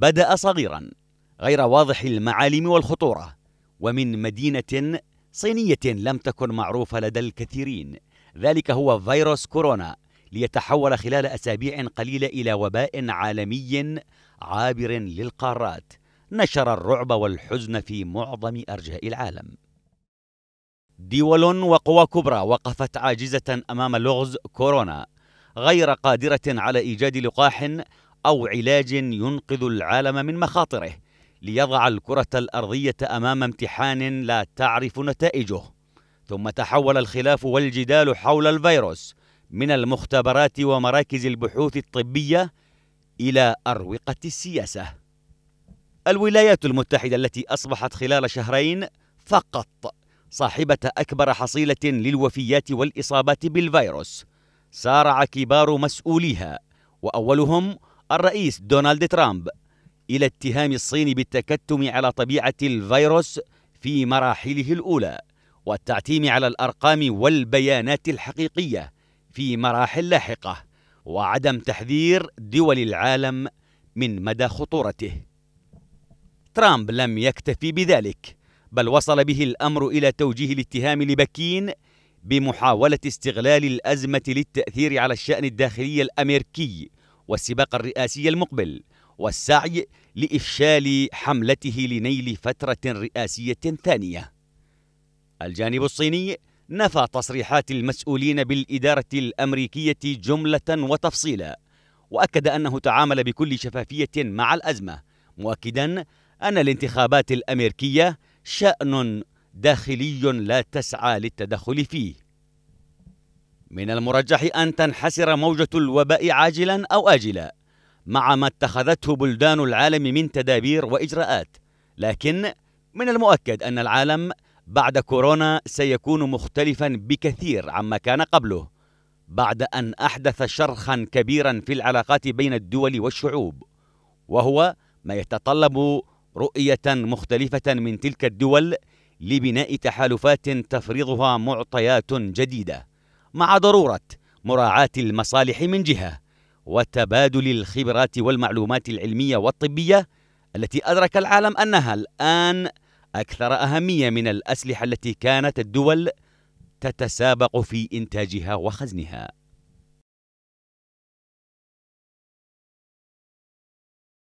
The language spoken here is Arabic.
بدأ صغيرا غير واضح المعالم والخطورة ومن مدينة صينية لم تكن معروفة لدى الكثيرين ذلك هو فيروس كورونا ليتحول خلال أسابيع قليلة إلى وباء عالمي عابر للقارات نشر الرعب والحزن في معظم أرجاء العالم دول وقوى كبرى وقفت عاجزة أمام لغز كورونا غير قادرة على إيجاد لقاح أو علاج ينقذ العالم من مخاطره ليضع الكرة الأرضية أمام امتحان لا تعرف نتائجه ثم تحول الخلاف والجدال حول الفيروس من المختبرات ومراكز البحوث الطبية إلى أروقة السياسة الولايات المتحدة التي أصبحت خلال شهرين فقط صاحبة أكبر حصيلة للوفيات والإصابات بالفيروس سارع كبار مسؤوليها وأولهم الرئيس دونالد ترامب إلى اتهام الصين بالتكتم على طبيعة الفيروس في مراحله الأولى والتعتيم على الأرقام والبيانات الحقيقية في مراحل لاحقة وعدم تحذير دول العالم من مدى خطورته ترامب لم يكتفي بذلك بل وصل به الأمر إلى توجيه الاتهام لبكين بمحاولة استغلال الأزمة للتأثير على الشأن الداخلي الأمريكي والسباق الرئاسي المقبل والسعي لإفشال حملته لنيل فترة رئاسية ثانية. الجانب الصيني نفى تصريحات المسؤولين بالإدارة الأمريكية جملة وتفصيلا، وأكد أنه تعامل بكل شفافية مع الأزمة، مؤكدا أن الانتخابات الأمريكية شأن داخلي لا تسعى للتدخل فيه. من المرجح أن تنحسر موجة الوباء عاجلا أو آجلا مع ما اتخذته بلدان العالم من تدابير وإجراءات لكن من المؤكد أن العالم بعد كورونا سيكون مختلفا بكثير عما كان قبله بعد أن أحدث شرخا كبيرا في العلاقات بين الدول والشعوب وهو ما يتطلب رؤية مختلفة من تلك الدول لبناء تحالفات تفرضها معطيات جديده مع ضروره مراعاه المصالح من جهه وتبادل الخبرات والمعلومات العلميه والطبيه التي ادرك العالم انها الان اكثر اهميه من الاسلحه التي كانت الدول تتسابق في انتاجها وخزنها